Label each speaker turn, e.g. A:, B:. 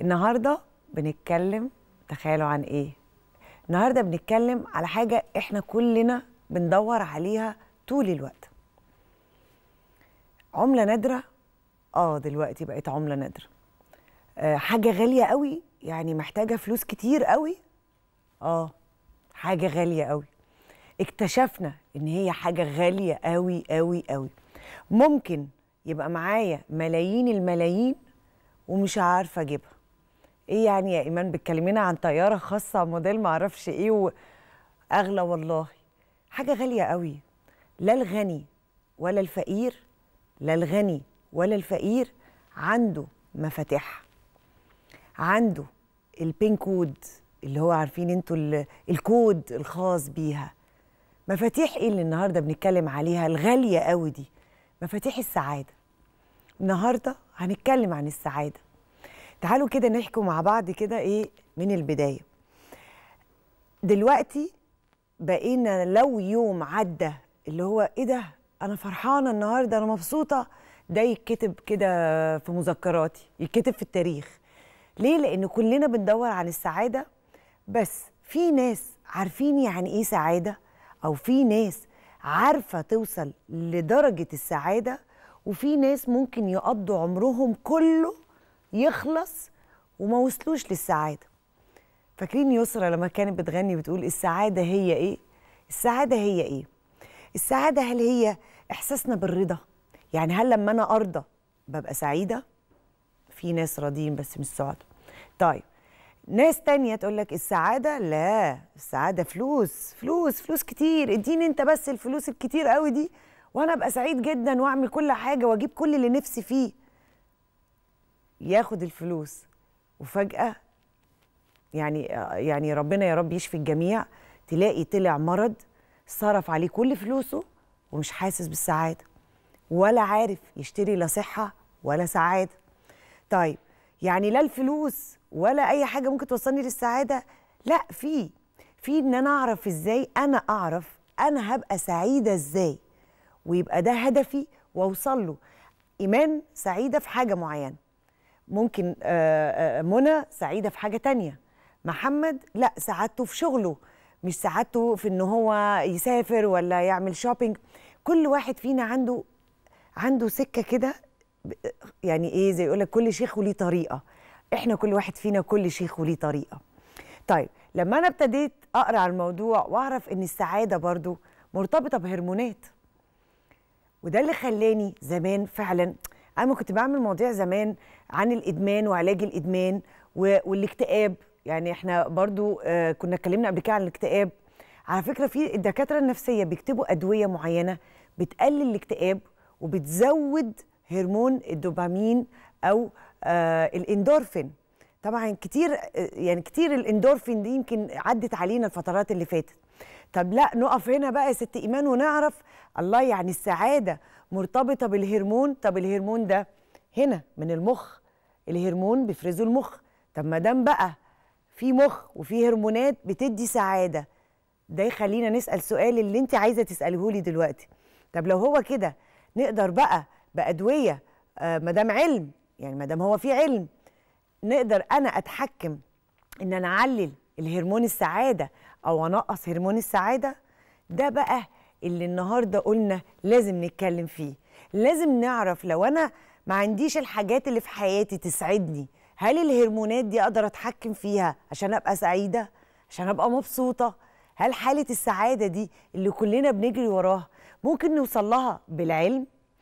A: النهارده بنتكلم تخيلوا عن ايه النهارده بنتكلم على حاجه احنا كلنا بندور عليها طول الوقت عمله نادره اه دلوقتي بقت عمله نادره آه حاجه غاليه قوي يعني محتاجه فلوس كتير قوي اه حاجه غاليه قوي اكتشفنا ان هي حاجه غاليه قوي قوي قوي ممكن يبقى معايا ملايين الملايين ومش عارفه اجيبها ايه يعني يا ايمان بتكلمينا عن طياره خاصه موديل ما اعرفش ايه واغلى والله حاجه غاليه قوي لا الغني ولا الفقير لا الغني ولا الفقير عنده مفاتيح عنده البين كود اللي هو عارفين انتوا الكود الخاص بيها مفاتيح ايه اللي النهارده بنتكلم عليها الغاليه قوي دي مفاتيح السعاده النهارده هنتكلم عن السعاده تعالوا كده نحكوا مع بعض كده ايه من البدايه دلوقتي بقينا لو يوم عدى اللي هو ايه ده انا فرحانه النهارده انا مبسوطه ده يتكتب كده في مذكراتي يتكتب في التاريخ ليه لان كلنا بندور عن السعاده بس في ناس عارفين يعني ايه سعاده او في ناس عارفه توصل لدرجه السعاده وفي ناس ممكن يقضوا عمرهم كله يخلص وما وصلوش للسعاده فاكرين يسرا لما كانت بتغني بتقول السعاده هي ايه السعاده هي ايه السعاده هل هي احساسنا بالرضا يعني هل لما انا ارضى ببقى سعيده في ناس راضيين بس مش سعداء طيب ناس تانية تقول لك السعادة لا السعادة فلوس فلوس فلوس كتير اديني انت بس الفلوس الكتير قوي دي وانا ابقى سعيد جدا واعمل كل حاجة واجيب كل اللي نفسي فيه ياخد الفلوس وفجأة يعني يعني ربنا يا رب يشفي الجميع تلاقي طلع مرض صرف عليه كل فلوسه ومش حاسس بالسعادة ولا عارف يشتري لا صحة ولا سعادة طيب يعني لا الفلوس ولا أي حاجة ممكن توصلني للسعادة لا في في إن أنا أعرف إزاي أنا أعرف أنا هبقى سعيدة إزاي ويبقى ده هدفي وأوصل له إيمان سعيدة في حاجة معينة ممكن آه، آه، منى سعيده في حاجه تانية محمد لا سعادته في شغله مش سعادته في ان هو يسافر ولا يعمل شوبينج كل واحد فينا عنده عنده سكه كده يعني ايه زي يقول لك كل شيخ وليه طريقه احنا كل واحد فينا كل شيخ وليه طريقه طيب لما انا ابتديت اقرا على الموضوع واعرف ان السعاده برضو مرتبطه بهرمونات وده اللي خلاني زمان فعلا انا كنت بعمل مواضيع زمان عن الادمان وعلاج الادمان والاكتئاب يعني احنا برضو آه، كنا اتكلمنا قبل كده عن الاكتئاب على فكره في الدكاتره النفسيه بيكتبوا ادويه معينه بتقلل الاكتئاب وبتزود هرمون الدوبامين او آه، الاندورفين طبعا كتير آه، يعني كتير الاندورفين دي يمكن عدت علينا الفترات اللي فاتت طب لا نقف هنا بقى يا ست ايمان ونعرف الله يعني السعاده مرتبطه بالهرمون طب الهرمون ده هنا من المخ الهرمون بيفرزه المخ طب ما دام بقى في مخ وفي هرمونات بتدي سعاده ده يخلينا نسال سؤال اللي انت عايزه تساله لي دلوقتي طب لو هو كده نقدر بقى بادويه آه، ما دام علم يعني ما دام هو في علم نقدر انا اتحكم ان انا اعلل الهرمون السعاده او انقص هرمون السعاده ده بقى اللي النهارده قلنا لازم نتكلم فيه لازم نعرف لو انا ما عنديش الحاجات اللي في حياتي تسعدني هل الهرمونات دي اقدر اتحكم فيها عشان ابقى سعيده عشان ابقى مبسوطه هل حاله السعاده دي اللي كلنا بنجري وراها ممكن نوصل لها بالعلم